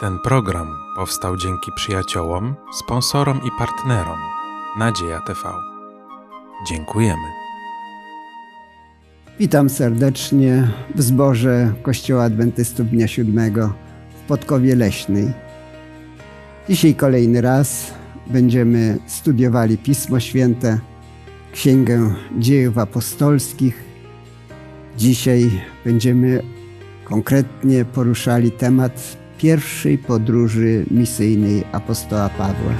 Ten program powstał dzięki przyjaciołom, sponsorom i partnerom Nadzieja TV. Dziękujemy. Witam serdecznie w zborze Kościoła Adwentystów Dnia Siódmego w Podkowie Leśnej. Dzisiaj kolejny raz będziemy studiowali Pismo Święte, Księgę Dziejów Apostolskich. Dzisiaj będziemy konkretnie poruszali temat pierwszej podróży misyjnej apostoła Pawła.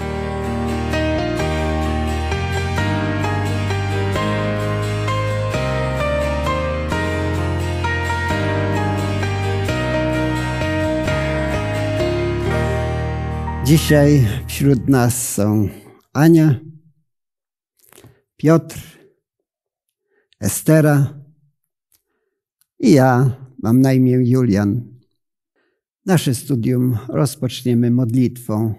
Dzisiaj wśród nas są Ania, Piotr, Estera i ja, mam na imię Julian. Nasze studium rozpoczniemy modlitwą,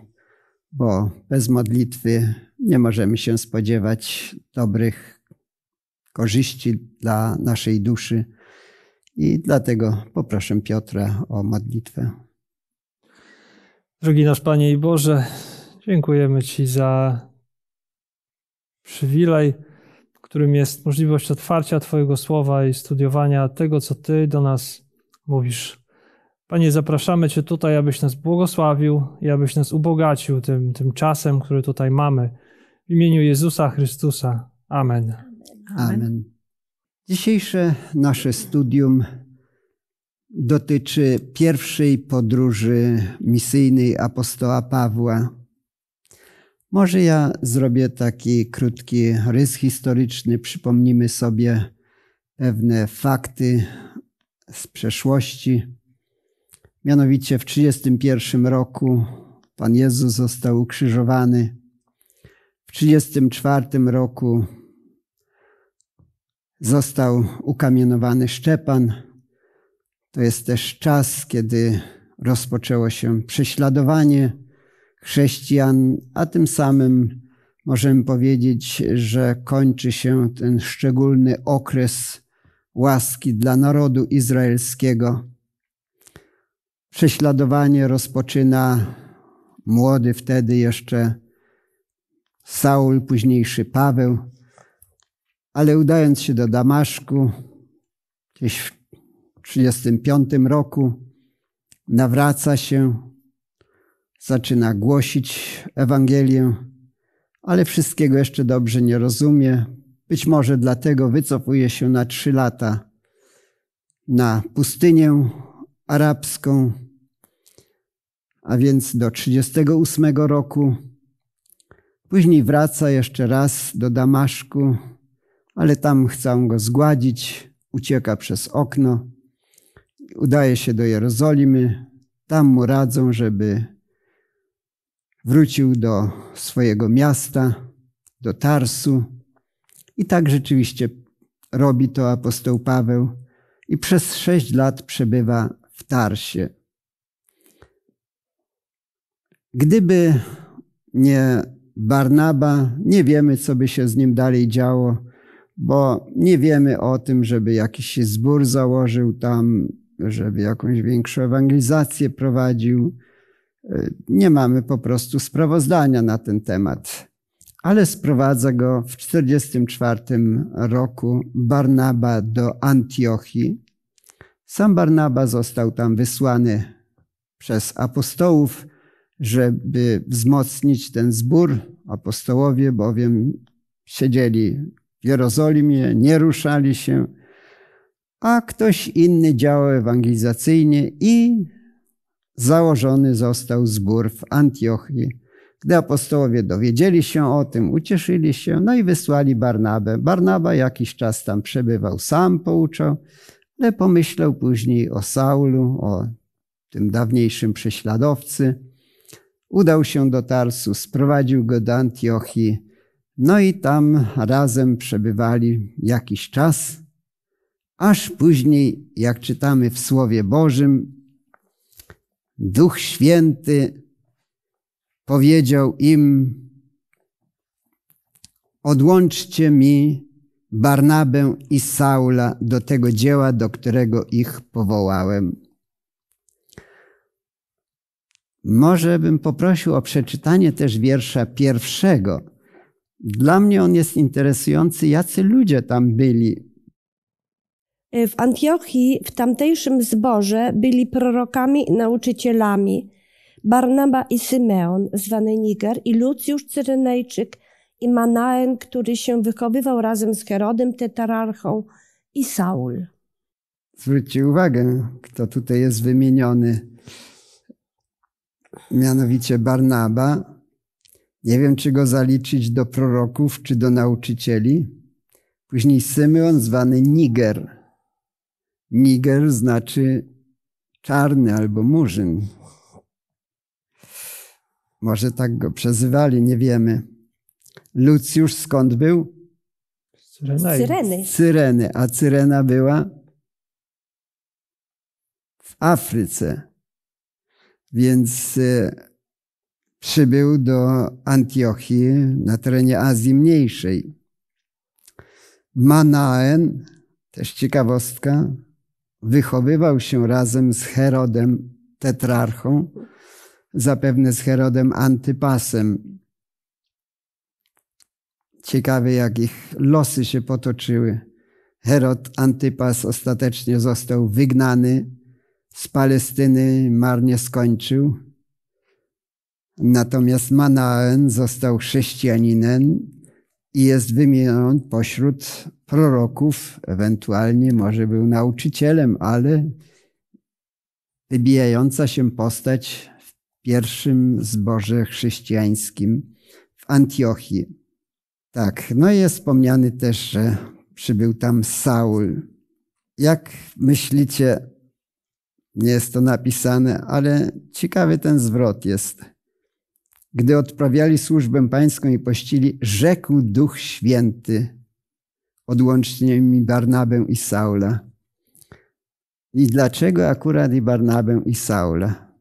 bo bez modlitwy nie możemy się spodziewać dobrych korzyści dla naszej duszy. I dlatego poproszę Piotra o modlitwę. Drogi nasz Panie i Boże, dziękujemy Ci za przywilej, którym jest możliwość otwarcia Twojego słowa i studiowania tego, co Ty do nas mówisz. Panie, zapraszamy Cię tutaj, abyś nas błogosławił i abyś nas ubogacił tym, tym czasem, który tutaj mamy. W imieniu Jezusa Chrystusa. Amen. Amen. Amen. Dzisiejsze nasze studium dotyczy pierwszej podróży misyjnej apostoła Pawła. Może ja zrobię taki krótki rys historyczny. Przypomnimy sobie pewne fakty z przeszłości Mianowicie w 31 roku Pan Jezus został ukrzyżowany. W 34 roku został ukamienowany Szczepan. To jest też czas, kiedy rozpoczęło się prześladowanie chrześcijan, a tym samym możemy powiedzieć, że kończy się ten szczególny okres łaski dla narodu izraelskiego. Prześladowanie rozpoczyna młody wtedy jeszcze Saul, późniejszy Paweł, ale udając się do Damaszku, gdzieś w 1935 roku, nawraca się, zaczyna głosić Ewangelię, ale wszystkiego jeszcze dobrze nie rozumie. Być może dlatego wycofuje się na trzy lata na pustynię, arabską, a więc do 38 roku. Później wraca jeszcze raz do Damaszku, ale tam chcą go zgładzić, ucieka przez okno, udaje się do Jerozolimy. Tam mu radzą, żeby wrócił do swojego miasta, do Tarsu. I tak rzeczywiście robi to apostoł Paweł i przez sześć lat przebywa w Tarsie. Gdyby nie Barnaba, nie wiemy, co by się z nim dalej działo, bo nie wiemy o tym, żeby jakiś zbór założył tam, żeby jakąś większą ewangelizację prowadził. Nie mamy po prostu sprawozdania na ten temat. Ale sprowadza go w 1944 roku Barnaba do Antiochii, sam Barnaba został tam wysłany przez apostołów, żeby wzmocnić ten zbór. Apostołowie bowiem siedzieli w Jerozolimie, nie ruszali się, a ktoś inny działał ewangelizacyjnie i założony został zbór w Antiochii. Gdy apostołowie dowiedzieli się o tym, ucieszyli się, no i wysłali Barnabę. Barnaba jakiś czas tam przebywał, sam pouczał, ale no pomyślał później o Saulu, o tym dawniejszym prześladowcy. Udał się do Tarsu, sprowadził go do Antiochii, no i tam razem przebywali jakiś czas, aż później, jak czytamy w Słowie Bożym, Duch Święty powiedział im: Odłączcie mi Barnabę i Saula do tego dzieła, do którego ich powołałem. Może bym poprosił o przeczytanie też wiersza pierwszego. Dla mnie on jest interesujący, jacy ludzie tam byli. W Antiochii, w tamtejszym zborze, byli prorokami i nauczycielami Barnaba i Symeon, zwany Niger, i Lucjusz Cyrenejczyk – i Manaen, który się wychowywał razem z Herodem Tetararchą i Saul. Zwróćcie uwagę, kto tutaj jest wymieniony. Mianowicie Barnaba. Nie wiem, czy go zaliczyć do proroków, czy do nauczycieli. Później Symeon, zwany Niger. Niger znaczy czarny albo murzyn. Może tak go przezywali, nie wiemy. Lucjusz skąd był? Z Cyreny. Cyreny. A Cyrena była w Afryce. Więc e, przybył do Antiochii na terenie Azji Mniejszej. Manaen, też ciekawostka, wychowywał się razem z Herodem Tetrarchą, zapewne z Herodem Antypasem. Ciekawe, jak ich losy się potoczyły. Herod Antypas ostatecznie został wygnany z Palestyny, marnie skończył. Natomiast Manaen został chrześcijaninem i jest wymieniony pośród proroków, ewentualnie może był nauczycielem, ale wybijająca się postać w pierwszym zborze chrześcijańskim w Antiochii. Tak, no i jest wspomniany też, że przybył tam Saul. Jak myślicie, nie jest to napisane, ale ciekawy ten zwrot jest. Gdy odprawiali służbę pańską i pościli, rzekł Duch Święty, odłącznie mi Barnabę i Saula. I dlaczego akurat i Barnabę i Saula?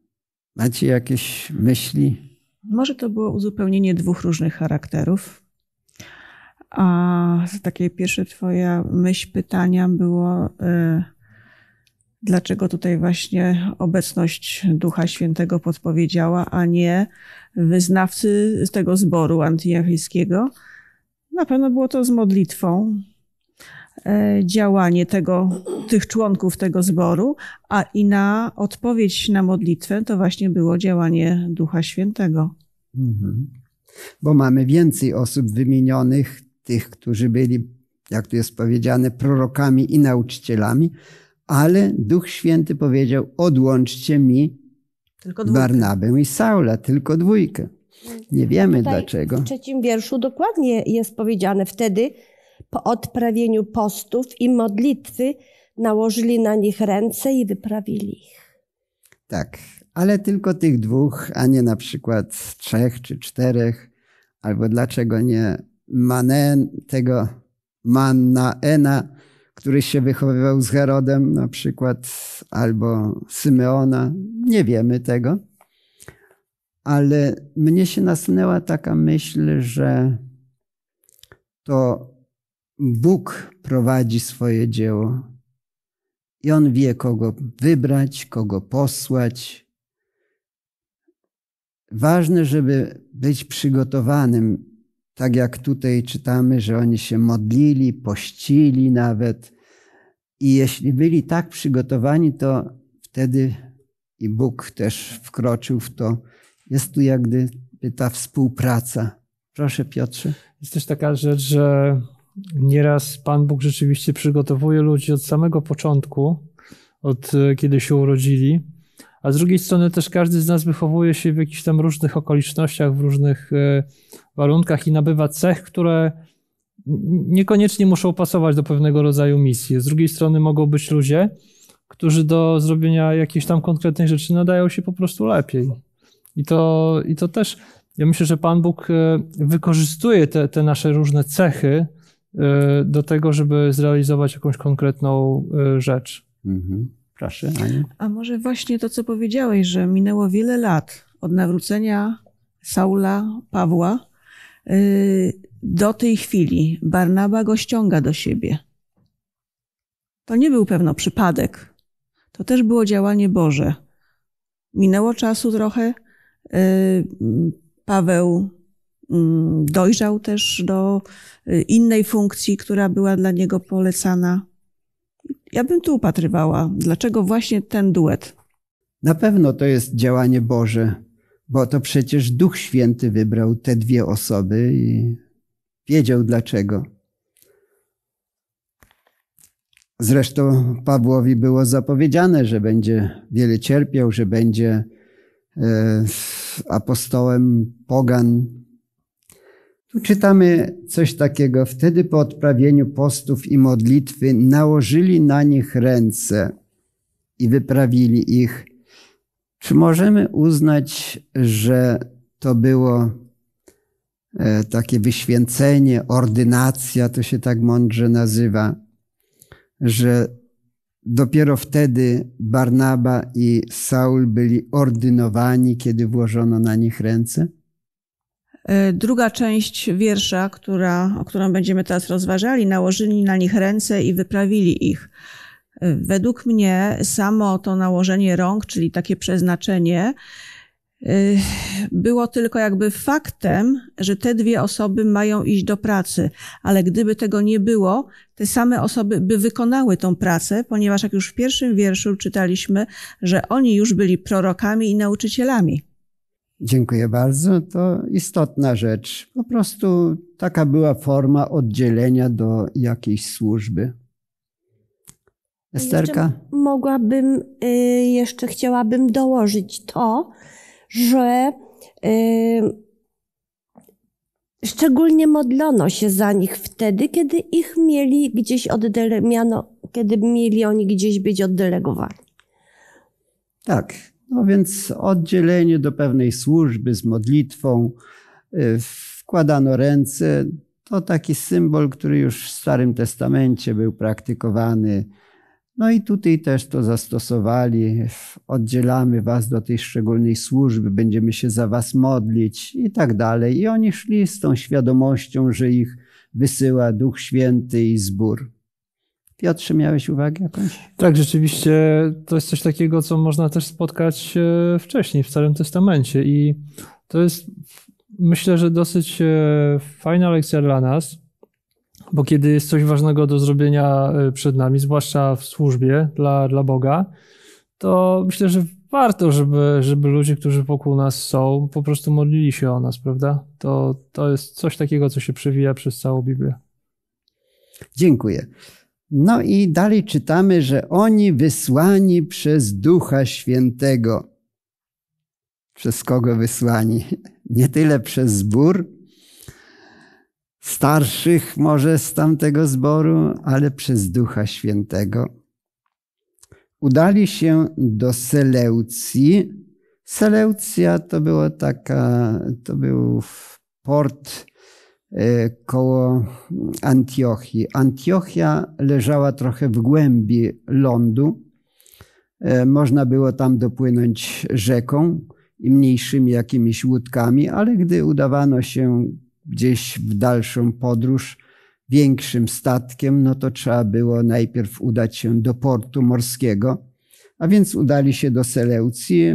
Macie jakieś myśli? Może to było uzupełnienie dwóch różnych charakterów, a takie pierwsze twoja myśl pytania było, y, dlaczego tutaj właśnie obecność Ducha Świętego podpowiedziała, a nie wyznawcy tego zboru antyjachryjskiego. Na pewno było to z modlitwą, e, działanie tego, tych członków tego zboru, a i na odpowiedź na modlitwę to właśnie było działanie Ducha Świętego. Mhm. Bo mamy więcej osób wymienionych, tych, którzy byli, jak tu jest powiedziane, prorokami i nauczycielami, ale Duch Święty powiedział: Odłączcie mi Barnabę i Saula, tylko dwójkę. Nie wiemy Tutaj dlaczego. W trzecim wierszu dokładnie jest powiedziane: Wtedy po odprawieniu postów i modlitwy nałożyli na nich ręce i wyprawili ich. Tak, ale tylko tych dwóch, a nie na przykład trzech czy czterech, albo dlaczego nie Manen, tego Mannaena, który się wychowywał z Herodem na przykład, albo Symeona. Nie wiemy tego. Ale mnie się nasunęła taka myśl, że to Bóg prowadzi swoje dzieło i On wie, kogo wybrać, kogo posłać. Ważne, żeby być przygotowanym tak jak tutaj czytamy, że oni się modlili, pościli nawet. I jeśli byli tak przygotowani, to wtedy i Bóg też wkroczył w to. Jest tu jak gdyby ta współpraca. Proszę, Piotrze. Jest też taka rzecz, że nieraz Pan Bóg rzeczywiście przygotowuje ludzi od samego początku, od kiedy się urodzili a z drugiej strony też każdy z nas wychowuje się w jakichś tam różnych okolicznościach, w różnych e, warunkach i nabywa cech, które niekoniecznie muszą pasować do pewnego rodzaju misji. Z drugiej strony mogą być ludzie, którzy do zrobienia jakiejś tam konkretnej rzeczy nadają się po prostu lepiej. I to, i to też, ja myślę, że Pan Bóg e, wykorzystuje te, te nasze różne cechy e, do tego, żeby zrealizować jakąś konkretną rzecz. Mhm. Proszę, Aniu. A może właśnie to, co powiedziałeś, że minęło wiele lat od nawrócenia Saula, Pawła y, do tej chwili. Barnaba go ściąga do siebie. To nie był pewno przypadek. To też było działanie Boże. Minęło czasu trochę. Y, Paweł mm, dojrzał też do y, innej funkcji, która była dla niego polecana. Ja bym tu upatrywała, dlaczego właśnie ten duet. Na pewno to jest działanie Boże, bo to przecież Duch Święty wybrał te dwie osoby i wiedział dlaczego. Zresztą Pawłowi było zapowiedziane, że będzie wiele cierpiał, że będzie e, apostołem pogan, tu czytamy coś takiego. Wtedy po odprawieniu postów i modlitwy nałożyli na nich ręce i wyprawili ich. Czy możemy uznać, że to było e, takie wyświęcenie, ordynacja, to się tak mądrze nazywa, że dopiero wtedy Barnaba i Saul byli ordynowani, kiedy włożono na nich ręce? E, druga część wiersza, która, o którą będziemy teraz rozważali, nałożyli na nich ręce i wyprawili ich. E, według mnie samo to nałożenie rąk, czyli takie przeznaczenie, e, było tylko jakby faktem, że te dwie osoby mają iść do pracy, ale gdyby tego nie było, te same osoby by wykonały tą pracę, ponieważ jak już w pierwszym wierszu czytaliśmy, że oni już byli prorokami i nauczycielami. Dziękuję bardzo. To istotna rzecz. Po prostu taka była forma oddzielenia do jakiejś służby. Esterka? Jeszcze mogłabym, y, jeszcze chciałabym dołożyć to, że y, szczególnie modlono się za nich wtedy, kiedy ich mieli gdzieś oddele- kiedy mieli oni gdzieś być oddelegowani. Tak, no więc oddzielenie do pewnej służby z modlitwą, y, wkładano ręce. To taki symbol, który już w Starym Testamencie był praktykowany. No i tutaj też to zastosowali. Oddzielamy was do tej szczególnej służby, będziemy się za was modlić i tak dalej. I oni szli z tą świadomością, że ich wysyła Duch Święty i zbór. Piotrze, miałeś uwagę jakąś? Tak, rzeczywiście to jest coś takiego, co można też spotkać e, wcześniej w Starym Testamencie i to jest myślę, że dosyć e, fajna lekcja dla nas, bo kiedy jest coś ważnego do zrobienia e, przed nami, zwłaszcza w służbie dla, dla Boga, to myślę, że warto, żeby, żeby ludzie, którzy wokół nas są, po prostu modlili się o nas, prawda? To, to jest coś takiego, co się przewija przez całą Biblię. Dziękuję. No i dalej czytamy, że oni wysłani przez Ducha Świętego. Przez kogo wysłani? Nie tyle przez zbór starszych może z tamtego zboru, ale przez Ducha Świętego. Udali się do Seleucji. Seleucja to była taka, to był port Y, koło Antiochii. Antiochia leżała trochę w głębi lądu. Y, można było tam dopłynąć rzeką i mniejszymi jakimiś łódkami, ale gdy udawano się gdzieś w dalszą podróż większym statkiem, no to trzeba było najpierw udać się do portu morskiego. A więc udali się do Seleucji.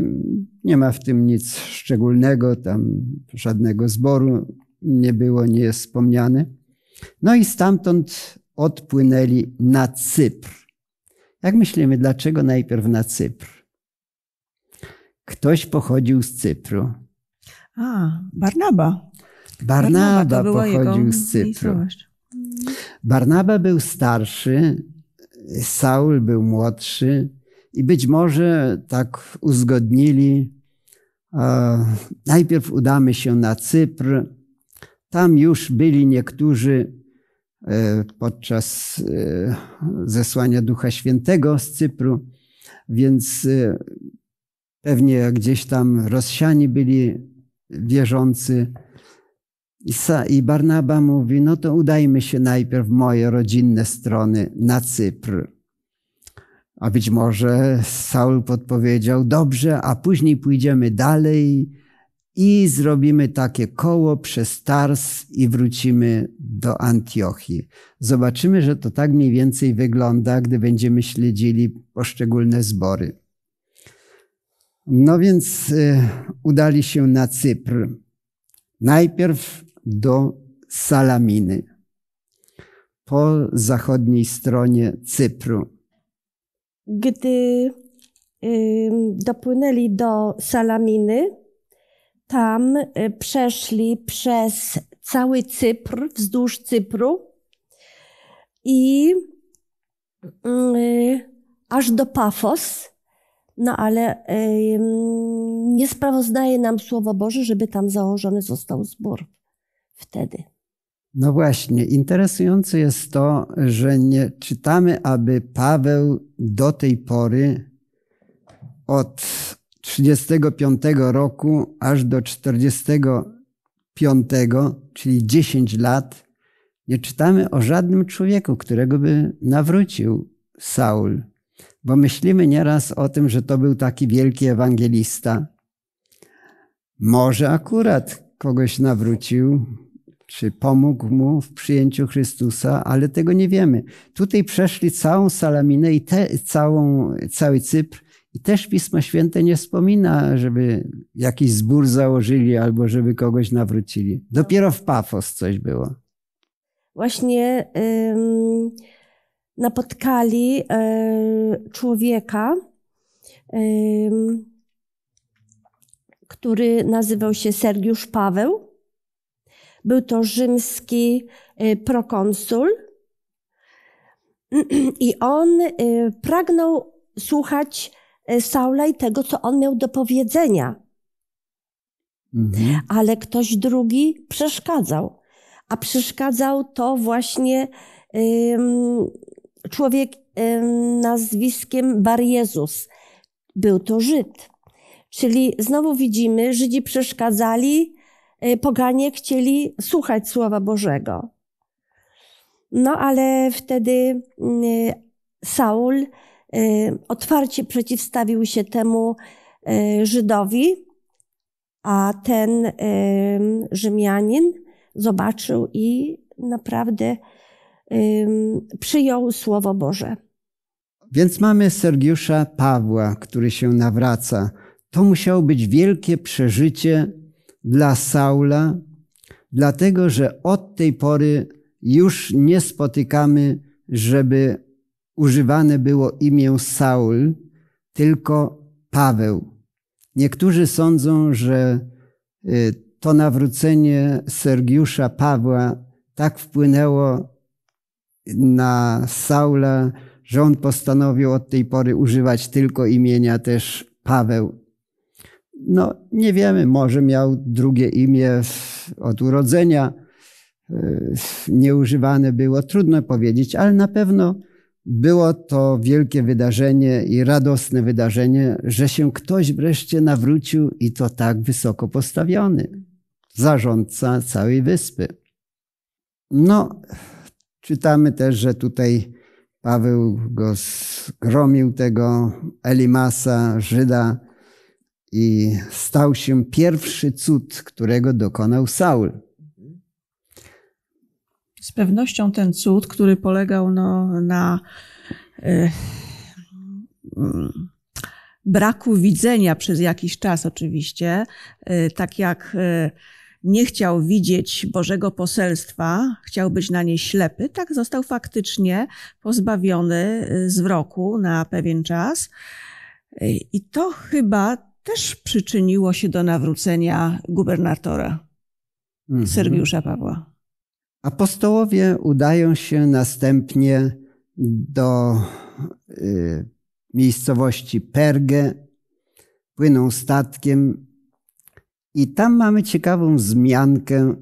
Nie ma w tym nic szczególnego, tam żadnego zboru nie było, nie jest wspomniany. No i stamtąd odpłynęli na Cypr. Jak myślimy, dlaczego najpierw na Cypr? Ktoś pochodził z Cypru. A, Barnaba. Barnaba, Barnaba pochodził z Cypru. Barnaba był starszy, Saul był młodszy i być może tak uzgodnili, e, najpierw udamy się na Cypr, tam już byli niektórzy e, podczas e, zesłania Ducha Świętego z Cypru, więc e, pewnie gdzieś tam rozsiani byli wierzący. I Barnaba mówi, no to udajmy się najpierw w moje rodzinne strony na Cypr. A być może Saul podpowiedział, dobrze, a później pójdziemy dalej i zrobimy takie koło przez Tars i wrócimy do Antiochii. Zobaczymy, że to tak mniej więcej wygląda, gdy będziemy śledzili poszczególne zbory. No więc y, udali się na Cypr. Najpierw do Salaminy, po zachodniej stronie Cypru. Gdy yy, dopłynęli do Salaminy, tam y, przeszli przez cały Cypr, wzdłuż Cypru i y, aż do Pafos. No ale y, nie sprawozdaje nam Słowo Boże, żeby tam założony został zbór wtedy. No właśnie, interesujące jest to, że nie czytamy, aby Paweł do tej pory od 35 roku aż do 45, czyli 10 lat, nie czytamy o żadnym człowieku, którego by nawrócił Saul, bo myślimy nieraz o tym, że to był taki wielki ewangelista. Może akurat kogoś nawrócił, czy pomógł mu w przyjęciu Chrystusa, ale tego nie wiemy. Tutaj przeszli całą Salaminę i te, całą, cały Cypr i też Pismo Święte nie wspomina, żeby jakiś zbór założyli albo żeby kogoś nawrócili. Dopiero w Pafos coś było. Właśnie ym, napotkali y, człowieka, który nazywał się Sergiusz Paweł. Był to rzymski y, prokonsul. I on e, pragnął słuchać Y, Saula i tego, co on miał do powiedzenia. Mhm. Ale ktoś drugi przeszkadzał. A przeszkadzał to właśnie człowiek um, nazwiskiem Jezus. Był to Żyd. Czyli znowu widzimy, Żydzi przeszkadzali, y, poganie chcieli słuchać Słowa Bożego. No ale wtedy y, Saul Y, otwarcie przeciwstawił się temu y, Żydowi, a ten y, Rzymianin zobaczył i naprawdę przyjął Słowo Boże. Więc mamy Sergiusza Pawła, który się nawraca. To musiało być wielkie przeżycie dla Saula, dlatego że od tej pory już nie spotykamy, żeby używane było imię Saul, tylko Paweł. Niektórzy sądzą, że y, to nawrócenie Sergiusza Pawła tak wpłynęło na Saula, że on postanowił od tej pory używać tylko imienia też Paweł. No, nie wiemy, może miał drugie imię od urodzenia, y, nieużywane było, trudno powiedzieć, ale na pewno było to wielkie wydarzenie i radosne wydarzenie, że się ktoś wreszcie nawrócił i to tak wysoko postawiony, zarządca całej wyspy. No, czytamy też, że tutaj Paweł go zgromił tego Elimasa, Żyda, i stał się pierwszy cud, którego dokonał Saul pewnością ten cud, który polegał no, na y, mm, braku widzenia przez jakiś czas, oczywiście, y, tak jak. Y, nie chciał widzieć Bożego poselstwa, chciał być na nie ślepy, tak został faktycznie pozbawiony y, zwroku na pewien czas. Y, I to chyba też przyczyniło się do nawrócenia gubernatora mm -hmm. Sergiusza Pawła. Apostołowie udają się następnie do y, miejscowości Pergę, płyną statkiem i tam mamy ciekawą zmiankę,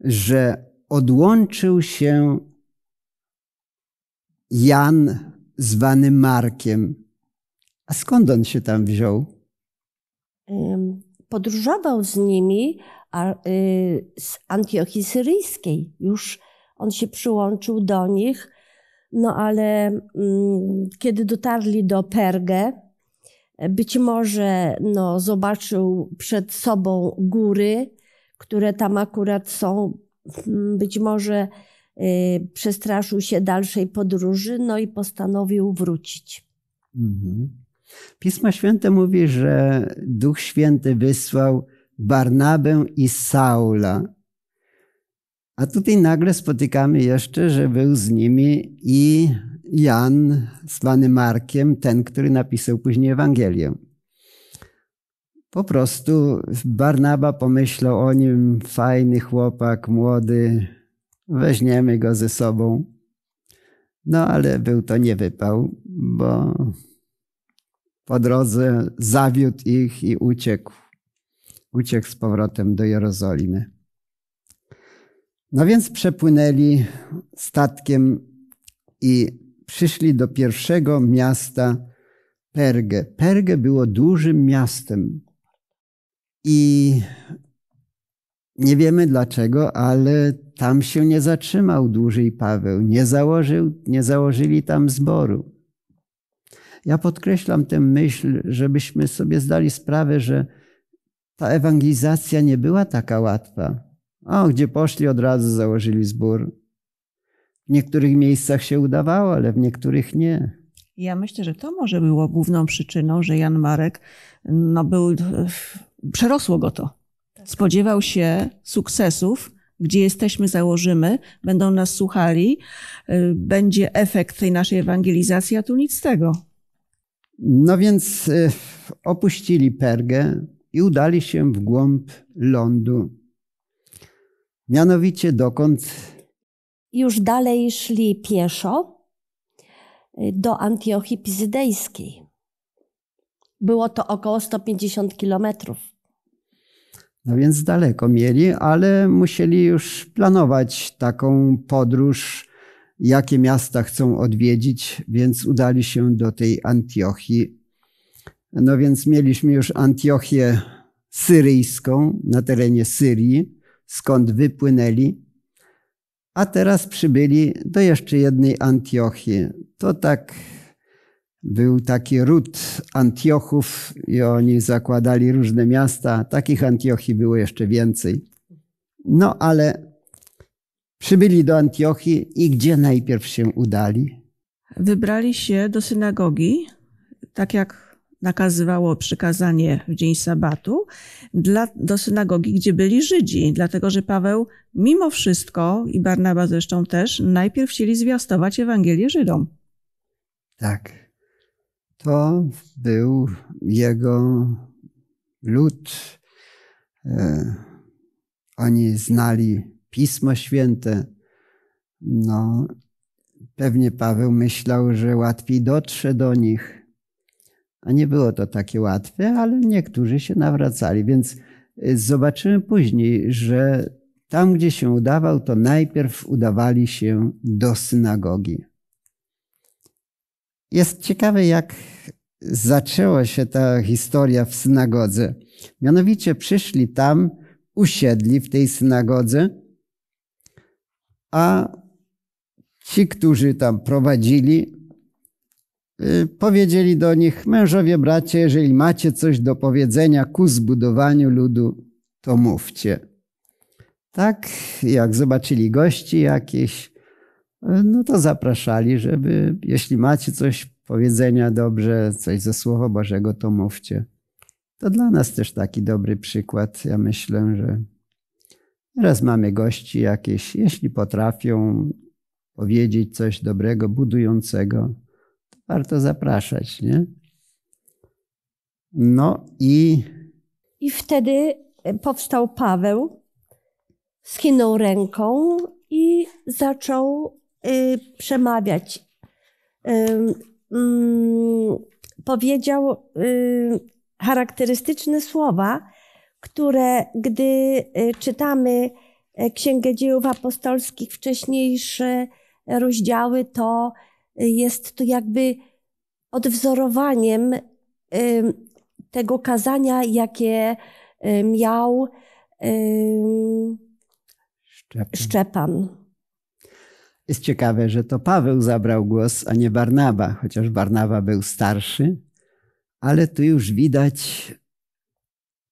że odłączył się Jan zwany Markiem. A skąd on się tam wziął? podróżował z nimi y, z Antiochii Syryjskiej. Już on się przyłączył do nich, no ale mm, kiedy dotarli do Pergę, być może no, zobaczył przed sobą góry, które tam akurat są. Być może y, przestraszył się dalszej podróży, no i postanowił wrócić. Mhm. Pismo Święte mówi, że Duch Święty wysłał Barnabę i Saula. A tutaj nagle spotykamy jeszcze, że był z nimi i Jan, zwany Markiem, ten, który napisał później Ewangelię. Po prostu Barnaba pomyślał o nim, fajny chłopak, młody, weźmiemy go ze sobą. No ale był to nie wypał, bo po drodze zawiódł ich i uciekł. Uciekł z powrotem do Jerozolimy. No więc przepłynęli statkiem i przyszli do pierwszego miasta Pergę. Pergę było dużym miastem i nie wiemy dlaczego, ale tam się nie zatrzymał dłużej Paweł. Nie, założył, nie założyli tam zboru. Ja podkreślam tę myśl, żebyśmy sobie zdali sprawę, że ta ewangelizacja nie była taka łatwa. O, gdzie poszli, od razu założyli zbór. W niektórych miejscach się udawało, ale w niektórych nie. Ja myślę, że to może było główną przyczyną, że Jan Marek no był, przerosło go to. Tak. Spodziewał się sukcesów, gdzie jesteśmy, założymy, będą nas słuchali, y, będzie efekt tej naszej ewangelizacji, a tu nic z tego. No więc y, opuścili Pergę i udali się w głąb lądu. Mianowicie dokąd? Już dalej szli pieszo y, do Antiochii Pizydejskiej. Było to około 150 kilometrów. No więc daleko mieli, ale musieli już planować taką podróż jakie miasta chcą odwiedzić, więc udali się do tej Antiochii. No więc mieliśmy już Antiochię syryjską na terenie Syrii, skąd wypłynęli, a teraz przybyli do jeszcze jednej Antiochii. To tak był taki ród Antiochów i oni zakładali różne miasta. Takich Antiochii było jeszcze więcej. No ale Przybyli do Antiochii i gdzie najpierw się udali? Wybrali się do synagogi, tak jak nakazywało przykazanie w dzień sabatu, dla, do synagogi, gdzie byli Żydzi, dlatego że Paweł mimo wszystko i Barnaba zresztą też najpierw chcieli zwiastować Ewangelię Żydom. Tak. To był jego lud. E, oni znali Pismo Święte. No, pewnie Paweł myślał, że łatwiej dotrze do nich. A nie było to takie łatwe, ale niektórzy się nawracali, więc y, zobaczymy później, że tam, gdzie się udawał, to najpierw udawali się do synagogi. Jest ciekawe, jak zaczęła się ta historia w synagodze. Mianowicie przyszli tam, usiedli w tej synagodze a ci, którzy tam prowadzili, y, powiedzieli do nich: Mężowie, bracie, jeżeli macie coś do powiedzenia ku zbudowaniu ludu, to mówcie. Tak, jak zobaczyli gości jakieś, no to zapraszali, żeby jeśli macie coś powiedzenia dobrze, coś ze Słowa Bożego, to mówcie. To dla nas też taki dobry przykład. Ja myślę, że Teraz mamy gości jakieś, jeśli potrafią powiedzieć coś dobrego, budującego, to warto zapraszać, nie? No i. I wtedy e, powstał Paweł, skinął ręką i zaczął y, przemawiać. Y, mm, y, powiedział charakterystyczne słowa, które gdy y, czytamy y, Księgę Dziejów Apostolskich, wcześniejsze rozdziały, to y, jest to jakby odwzorowaniem tego kazania, jakie miał Szczepan. Szczepan. Jest ciekawe, że to Paweł zabrał głos, a nie Barnaba, chociaż Barnaba był starszy, ale tu już widać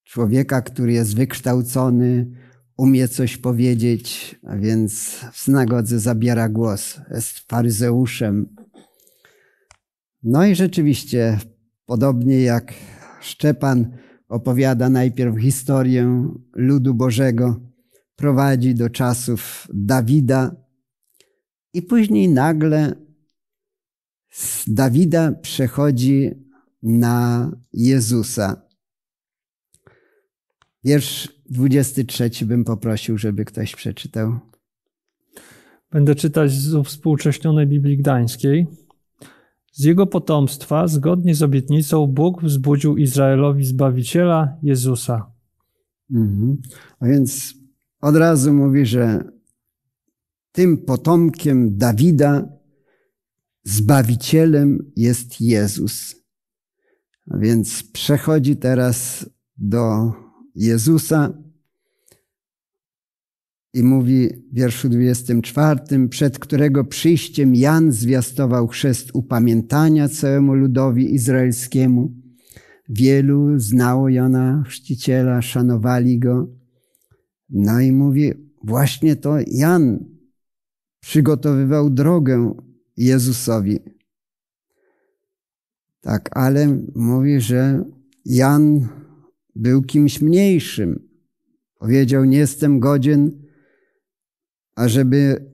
człowieka, który jest wykształcony, umie coś powiedzieć, a więc w synagodze zabiera głos, jest faryzeuszem. No i rzeczywiście, podobnie jak Szczepan opowiada najpierw historię ludu Bożego, prowadzi do czasów Dawida i później nagle z Dawida przechodzi na Jezusa. Wiersz 23 bym poprosił, żeby ktoś przeczytał. Będę czytać z współcześnionej Biblii Gdańskiej. Z jego potomstwa, zgodnie z obietnicą, Bóg wzbudził Izraelowi Zbawiciela Jezusa. Mhm. A więc od razu mówi, że tym potomkiem Dawida, Zbawicielem jest Jezus. A więc przechodzi teraz do Jezusa i mówi w wierszu 24, przed którego przyjściem Jan zwiastował chrzest upamiętania całemu ludowi izraelskiemu. Wielu znało Jana Chrzciciela, szanowali go. No i mówi, właśnie to Jan przygotowywał drogę Jezusowi. Tak, ale mówi, że Jan był kimś mniejszym. Powiedział: Nie jestem godzien, ażeby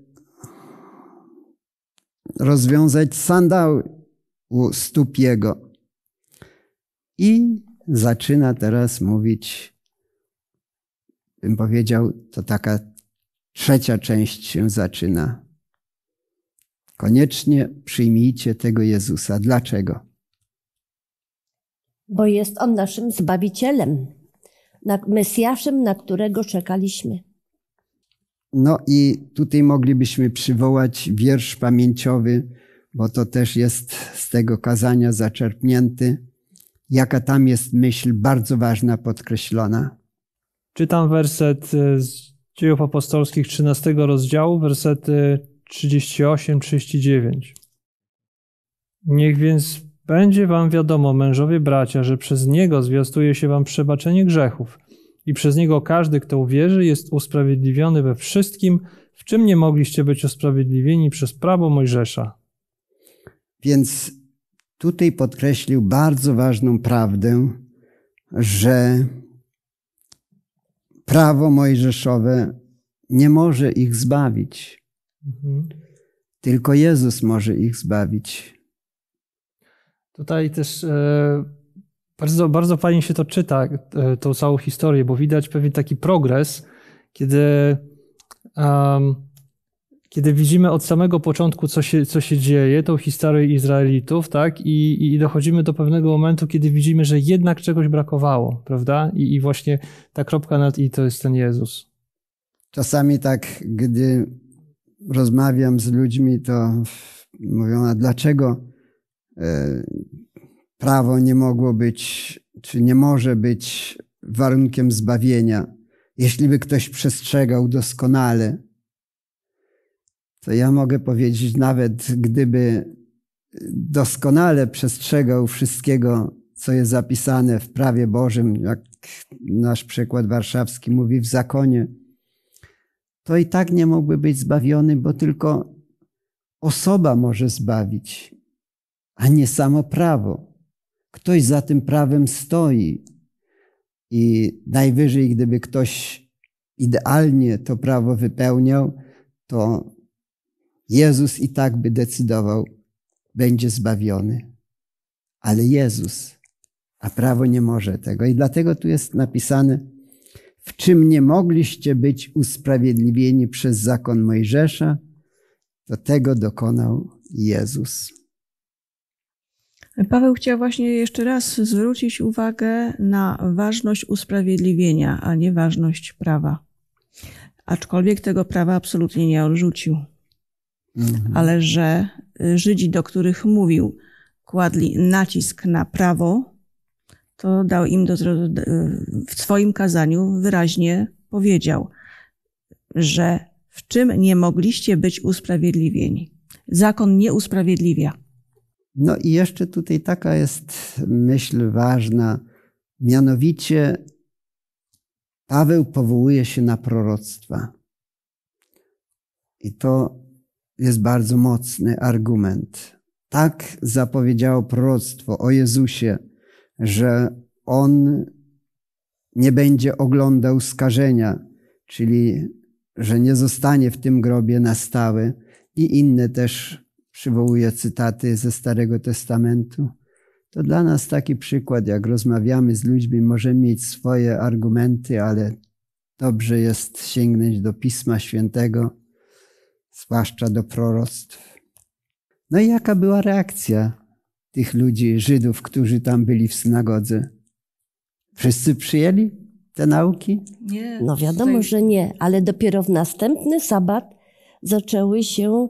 rozwiązać sandał u stóp jego. I zaczyna teraz mówić, bym powiedział, to taka trzecia część się zaczyna. Koniecznie przyjmijcie tego Jezusa. Dlaczego? bo jest On naszym Zbawicielem, Mesjaszem, na którego czekaliśmy. No i tutaj moglibyśmy przywołać wiersz pamięciowy, bo to też jest z tego kazania zaczerpnięty. Jaka tam jest myśl bardzo ważna, podkreślona? Czytam werset e, z Dziejów Apostolskich 13 rozdziału, wersety 38-39. Niech więc będzie wam wiadomo, mężowie bracia, że przez niego zwiastuje się wam przebaczenie grzechów i przez niego każdy, kto uwierzy, jest usprawiedliwiony we wszystkim, w czym nie mogliście być usprawiedliwieni przez prawo Mojżesza. Więc tutaj podkreślił bardzo ważną prawdę, że prawo mojżeszowe nie może ich zbawić. Mhm. Tylko Jezus może ich zbawić. Tutaj też e, bardzo, bardzo fajnie się to czyta, e, tą całą historię, bo widać pewien taki progres, kiedy, um, kiedy widzimy od samego początku, co się, co się dzieje, tą historię Izraelitów, tak? I, I dochodzimy do pewnego momentu, kiedy widzimy, że jednak czegoś brakowało, prawda? I, i właśnie ta kropka nad i to jest ten Jezus. Czasami tak, gdy rozmawiam z ludźmi, to mówią, a dlaczego? E, prawo nie mogło być, czy nie może być warunkiem zbawienia. Jeśli by ktoś przestrzegał doskonale, to ja mogę powiedzieć, nawet gdyby doskonale przestrzegał wszystkiego, co jest zapisane w prawie Bożym, jak nasz przykład warszawski mówi w zakonie, to i tak nie mógłby być zbawiony, bo tylko osoba może zbawić a nie samo prawo. Ktoś za tym prawem stoi. I najwyżej, gdyby ktoś idealnie to prawo wypełniał, to Jezus i tak by decydował, będzie zbawiony. Ale Jezus, a prawo nie może tego. I dlatego tu jest napisane, w czym nie mogliście być usprawiedliwieni przez zakon Mojżesza, to tego dokonał Jezus. Paweł chciał właśnie jeszcze raz zwrócić uwagę na ważność usprawiedliwienia, a nie ważność prawa. Aczkolwiek tego prawa absolutnie nie odrzucił. Mhm. Ale że y, Żydzi, do których mówił, kładli nacisk na prawo, to dał im do, y, w swoim kazaniu wyraźnie powiedział, że w czym nie mogliście być usprawiedliwieni. Zakon nie usprawiedliwia. No i jeszcze tutaj taka jest myśl ważna, mianowicie Paweł powołuje się na proroctwa. I to jest bardzo mocny argument. Tak zapowiedziało proroctwo o Jezusie, że on nie będzie oglądał skażenia, czyli że nie zostanie w tym grobie na stałe i inne też przywołuje cytaty ze Starego Testamentu. To dla nas taki przykład, jak rozmawiamy z ludźmi, możemy mieć swoje argumenty, ale dobrze jest sięgnąć do Pisma Świętego, zwłaszcza do proroctw. No i jaka była reakcja tych ludzi, Żydów, którzy tam byli w synagodze? Wszyscy przyjęli te nauki? Nie. No wiadomo, że nie, ale dopiero w następny sabat zaczęły się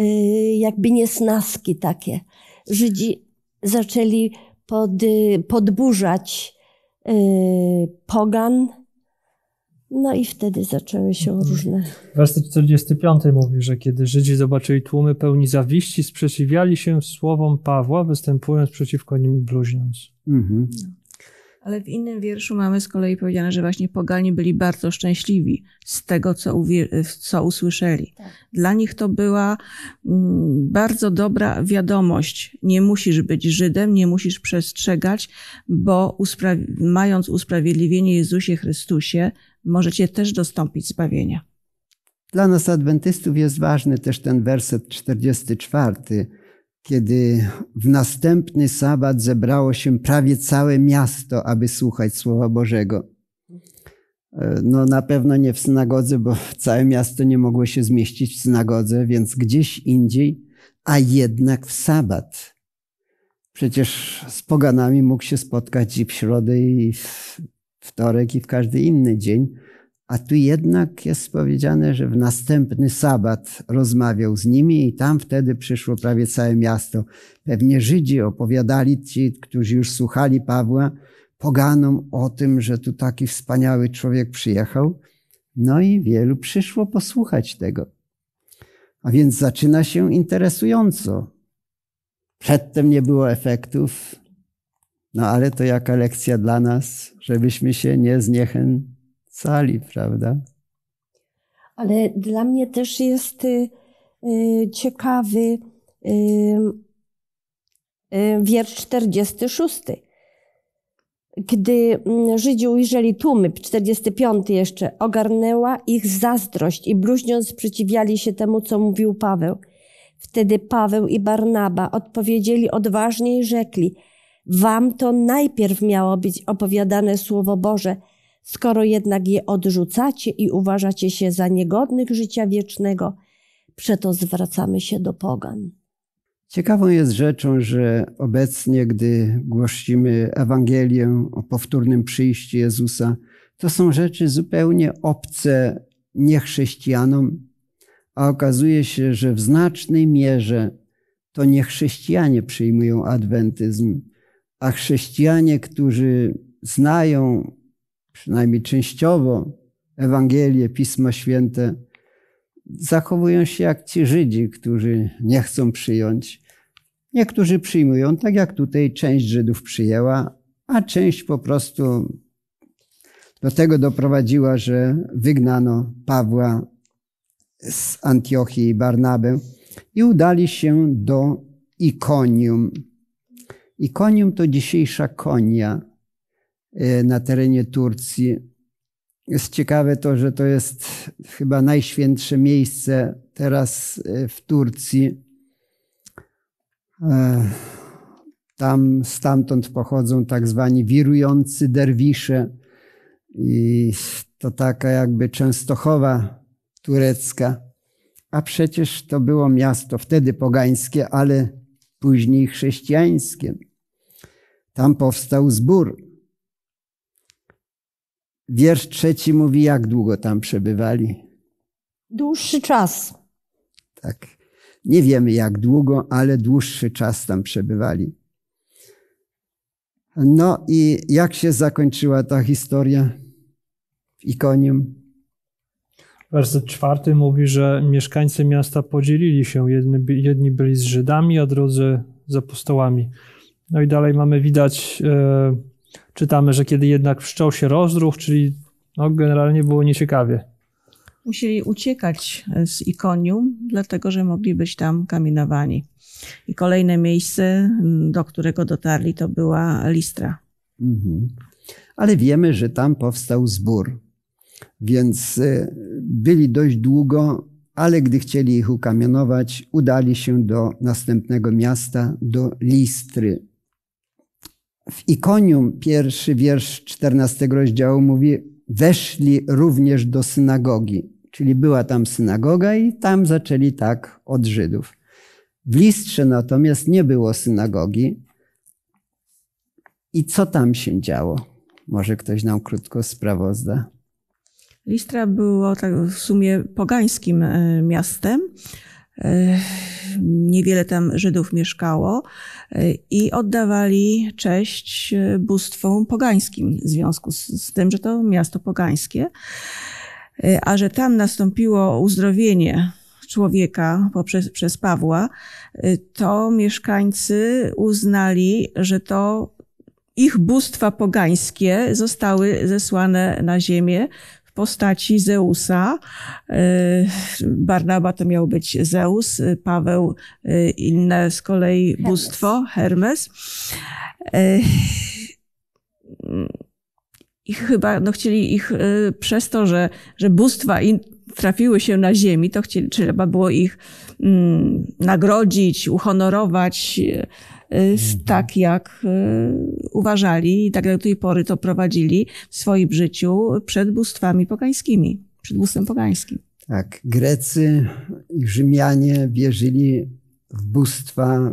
Y, jakby niesnaski takie. Żydzi zaczęli pod, y, podburzać y, pogan, no i wtedy zaczęły się mhm. różne. Werset 45 mówi, że kiedy Żydzi zobaczyli tłumy pełni zawiści, sprzeciwiali się słowom Pawła, występując przeciwko nim i bluźniąc. Mhm. No. Ale w innym wierszu mamy z kolei powiedziane, że właśnie poganie byli bardzo szczęśliwi z tego, co, uwier- co usłyszeli. Tak. Dla nich to była mm, bardzo dobra wiadomość. Nie musisz być Żydem, nie musisz przestrzegać, bo uspra- mając usprawiedliwienie Jezusie Chrystusie, możecie też dostąpić zbawienia. Dla nas, adwentystów, jest ważny też ten werset 44 kiedy w następny sabat zebrało się prawie całe miasto, aby słuchać Słowa Bożego. E, no na pewno nie w synagodze, bo całe miasto nie mogło się zmieścić w synagodze, więc gdzieś indziej, a jednak w sabat. Przecież z poganami mógł się spotkać i w środę, i w wtorek, i w każdy inny dzień a tu jednak jest powiedziane, że w następny sabat rozmawiał z nimi i tam wtedy przyszło prawie całe miasto. Pewnie Żydzi opowiadali ci, którzy już słuchali Pawła, poganom o tym, że tu taki wspaniały człowiek przyjechał. No i wielu przyszło posłuchać tego. A więc zaczyna się interesująco. Przedtem nie było efektów, no ale to jaka lekcja dla nas, żebyśmy się nie zniechęcili sali, prawda? Ale dla mnie też jest y, y, ciekawy y, wiersz 46. Gdy mm, Żydzi ujrzeli tłumy, 45 jeszcze, ogarnęła ich zazdrość i bluźniąc sprzeciwiali się temu, co mówił Paweł. Wtedy Paweł i Barnaba odpowiedzieli odważnie i rzekli: Wam to najpierw miało być opowiadane Słowo Boże, Skoro jednak je odrzucacie i uważacie się za niegodnych życia wiecznego, przeto zwracamy się do pogan. Ciekawą jest rzeczą, że obecnie, gdy głosimy Ewangelię o powtórnym przyjściu Jezusa, to są rzeczy zupełnie obce niechrześcijanom, a okazuje się, że w znacznej mierze to niechrześcijanie przyjmują adwentyzm, a chrześcijanie, którzy znają przynajmniej częściowo, Ewangelie, Pisma Święte, zachowują się jak ci Żydzi, którzy nie chcą przyjąć. Niektórzy przyjmują, tak jak tutaj część Żydów przyjęła, a część po prostu do tego doprowadziła, że wygnano Pawła z Antiochii i Barnabę i udali się do Ikonium. Ikonium to dzisiejsza Konia. Y, na terenie Turcji. Jest ciekawe to, że to jest chyba najświętsze miejsce teraz y, w Turcji. E, tam stamtąd pochodzą tak zwani wirujący derwisze i to taka jakby Częstochowa turecka. A przecież to było miasto wtedy pogańskie, ale później chrześcijańskie. Tam powstał zbór Wiersz trzeci mówi, jak długo tam przebywali? Dłuższy czas. Tak. Nie wiemy jak długo, ale dłuższy czas tam przebywali. No i jak się zakończyła ta historia w Ikonium? Werset czwarty mówi, że mieszkańcy miasta podzielili się. Jedni, jedni byli z Żydami, a drudzy z apostołami. No i dalej mamy widać. Yy, czytamy, że kiedy jednak wszczął się rozruch, czyli no, generalnie było nieciekawie. Musieli uciekać e, z Ikonium, dlatego że mogli być tam kamienowani. I kolejne miejsce, do którego dotarli, to była Listra. Mhm. Ale wiemy, że tam powstał zbór, więc e, byli dość długo, ale gdy chcieli ich ukamienować, udali się do następnego miasta, do Listry, w ikonium pierwszy wiersz 14 rozdziału mówi: Weszli również do synagogi, czyli była tam synagoga i tam zaczęli tak od Żydów. W listrze natomiast nie było synagogi. I co tam się działo? Może ktoś nam krótko sprawozda. Listra było tak w sumie pogańskim e, miastem, Yy, niewiele tam Żydów mieszkało yy, i oddawali cześć yy, bóstwom pogańskim w związku z, z tym, że to miasto pogańskie. A że tam nastąpiło uzdrowienie człowieka poprzez, przez Pawła, to mieszkańcy uznali, że to ich bóstwa pogańskie zostały zesłane na ziemię postaci Zeusa. E, Barnaba to miał być Zeus, Paweł e, inne z kolei Hermes. bóstwo, Hermes. E, I chyba no, chcieli ich przez to, że, że bóstwa in, trafiły się na ziemi, to chcieli, trzeba było ich mm, nagrodzić, uhonorować Y, tak jak y, uważali i tak jak do tej pory to prowadzili w swoim życiu przed bóstwami pogańskimi, przed bóstwem pogańskim. Tak, Grecy i Rzymianie wierzyli w bóstwa,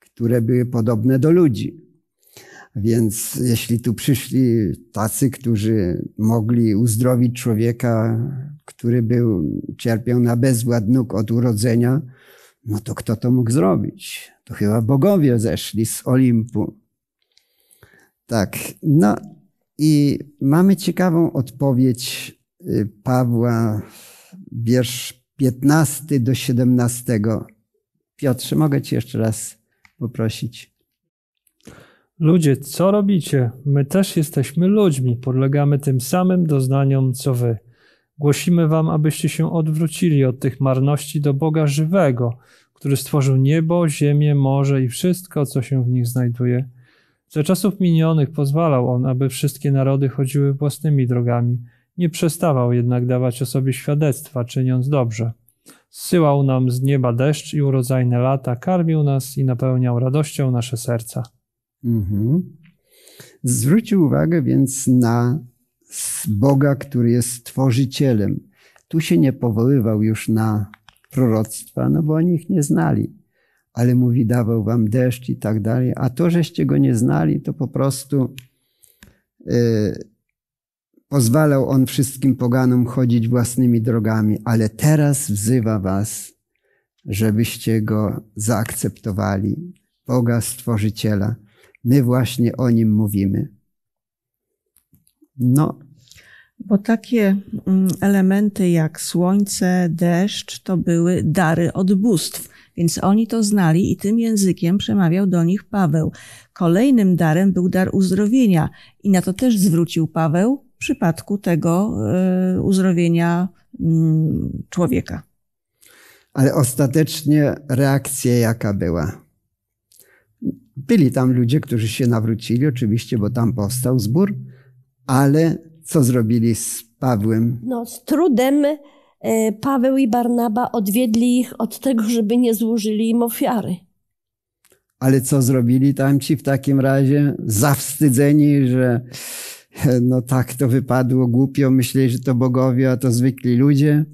które były podobne do ludzi. Więc jeśli tu przyszli tacy, którzy mogli uzdrowić człowieka, który był, cierpiał na bezwład nóg od urodzenia, no to kto to mógł zrobić? To chyba bogowie zeszli z Olimpu. Tak, no i mamy ciekawą odpowiedź y, Pawła, wiersz 15 do 17. Piotrze, mogę ci jeszcze raz poprosić. Ludzie, co robicie? My też jesteśmy ludźmi, podlegamy tym samym doznaniom, co wy. Głosimy wam, abyście się odwrócili od tych marności do Boga żywego, który stworzył niebo, ziemię, morze i wszystko, co się w nich znajduje. Za czasów minionych pozwalał on, aby wszystkie narody chodziły własnymi drogami. Nie przestawał jednak dawać o sobie świadectwa, czyniąc dobrze. Syłał nam z nieba deszcz i urodzajne lata, karmił nas i napełniał radością nasze serca. Mhm. Zwrócił uwagę więc na Boga, który jest stworzycielem. Tu się nie powoływał już na proroctwa, no bo oni ich nie znali. Ale mówi, dawał wam deszcz i tak dalej. A to, żeście go nie znali, to po prostu yy, pozwalał on wszystkim poganom chodzić własnymi drogami, ale teraz wzywa was, żebyście go zaakceptowali, Boga Stworzyciela. My właśnie o nim mówimy. No, bo takie mm, elementy jak słońce, deszcz to były dary od bóstw, więc oni to znali i tym językiem przemawiał do nich Paweł. Kolejnym darem był dar uzdrowienia i na to też zwrócił Paweł w przypadku tego e, uzdrowienia mm, człowieka. Ale ostatecznie reakcja jaka była? Byli tam ludzie, którzy się nawrócili, oczywiście, bo tam powstał zbór, ale co zrobili z Pawłem? No, z trudem e, Paweł i Barnaba odwiedli ich od tego, żeby nie złożyli im ofiary. Ale co zrobili tamci w takim razie? Zawstydzeni, że e, no tak to wypadło głupio, myśleli, że to bogowie, a to zwykli ludzie.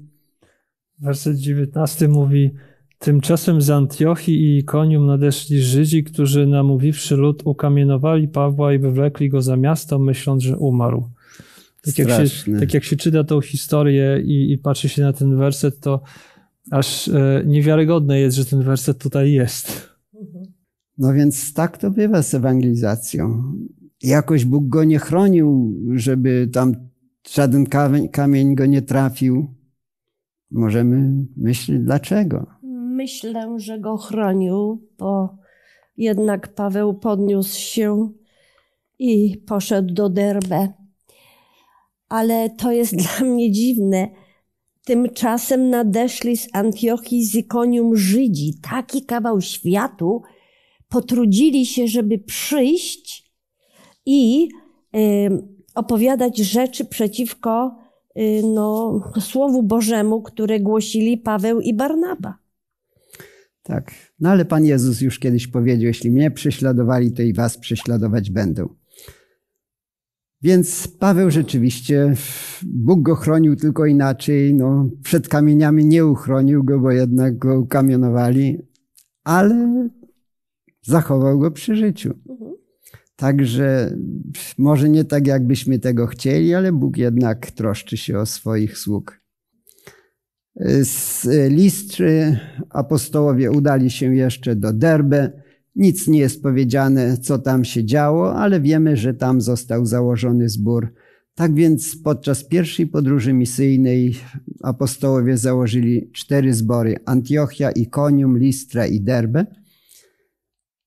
Werset 19 mówi: Tymczasem z Antiochii i Ikonium nadeszli Żydzi, którzy namówiwszy lud ukamienowali Pawła i wywlekli go za miasto, myśląc, że umarł. Tak jak, się, tak jak, się, czyta tą historię i, i patrzy się na ten werset, to aż e, niewiarygodne jest, że ten werset tutaj jest. No więc tak to bywa z ewangelizacją. Jakoś Bóg go nie chronił, żeby tam żaden kamień go nie trafił. Możemy myśleć dlaczego. Myślę, że go chronił, bo jednak Paweł podniósł się i poszedł do Derbe ale to jest dla mnie dziwne. Tymczasem nadeszli z Antiochii z Ikonium Żydzi, taki kawał światu, potrudzili się, żeby przyjść i opowiadać rzeczy przeciwko y, no, Słowu Bożemu, które głosili Paweł i Barnaba. Tak, no ale Pan Jezus już kiedyś powiedział, jeśli mnie prześladowali, to i was prześladować będą. Więc Paweł rzeczywiście, Bóg go chronił tylko inaczej, no, przed kamieniami nie uchronił go, bo jednak go ukamionowali, ale zachował go przy życiu. Mhm. Także może nie tak, jakbyśmy tego chcieli, ale Bóg jednak troszczy się o swoich sług. Z listry apostołowie udali się jeszcze do Derbe, nic nie jest powiedziane, co tam się działo, ale wiemy, że tam został założony zbór. Tak więc podczas pierwszej podróży misyjnej apostołowie założyli cztery zbory: Antiochia, Ikonium, Listra i Derbe.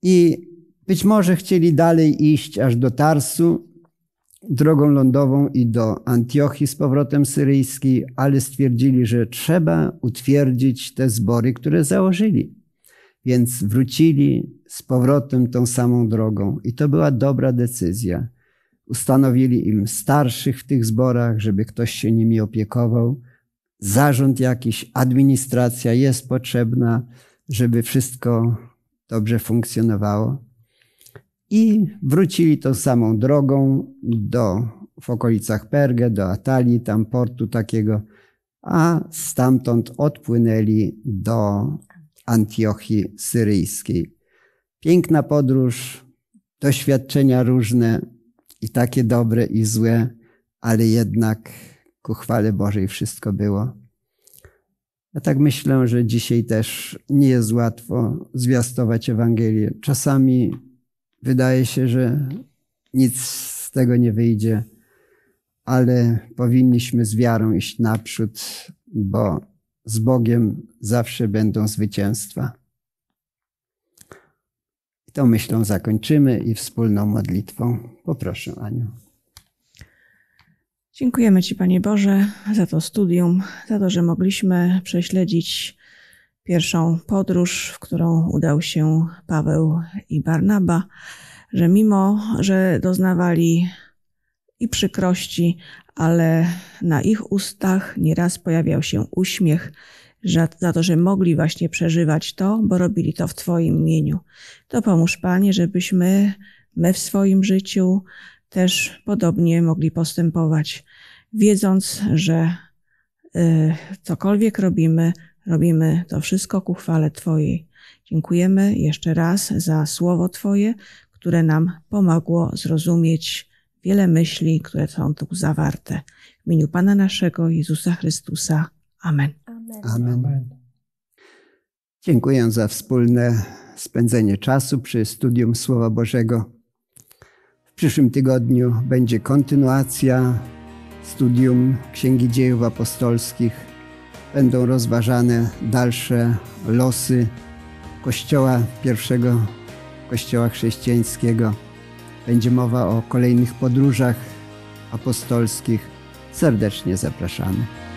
I być może chcieli dalej iść aż do Tarsu, drogą lądową i do Antiochii z powrotem syryjskiej, ale stwierdzili, że trzeba utwierdzić te zbory, które założyli. Więc wrócili z powrotem tą samą drogą i to była dobra decyzja. Ustanowili im starszych w tych zborach, żeby ktoś się nimi opiekował. Zarząd jakiś, administracja jest potrzebna, żeby wszystko dobrze funkcjonowało. I wrócili tą samą drogą do, w okolicach Perge, do Atalii, tam portu takiego, a stamtąd odpłynęli do Antiochii Syryjskiej. Piękna podróż, doświadczenia różne i takie dobre i złe, ale jednak ku chwale Bożej wszystko było. Ja tak myślę, że dzisiaj też nie jest łatwo zwiastować Ewangelię. Czasami wydaje się, że nic z tego nie wyjdzie, ale powinniśmy z wiarą iść naprzód, bo z Bogiem zawsze będą zwycięstwa. I tą myślą zakończymy i wspólną modlitwą. Poproszę, Aniu. Dziękujemy Ci, Panie Boże, za to studium, za to, że mogliśmy prześledzić pierwszą podróż, w którą udał się Paweł i Barnaba, że mimo, że doznawali i przykrości, ale na ich ustach nieraz pojawiał się uśmiech że, za to, że mogli właśnie przeżywać to, bo robili to w Twoim imieniu. To pomóż Panie, żebyśmy my w swoim życiu też podobnie mogli postępować, wiedząc, że y, cokolwiek robimy, robimy to wszystko ku chwale Twojej. Dziękujemy jeszcze raz za słowo Twoje, które nam pomogło zrozumieć wiele myśli, które są tu zawarte. W imieniu Pana naszego Jezusa Chrystusa. Amen. Amen. Amen. Dziękuję za wspólne spędzenie czasu przy studium Słowa Bożego. W przyszłym tygodniu będzie kontynuacja studium Księgi Dziejów Apostolskich. Będą rozważane dalsze losy Kościoła, pierwszego Kościoła chrześcijańskiego. Będzie mowa o kolejnych podróżach apostolskich. Serdecznie zapraszamy.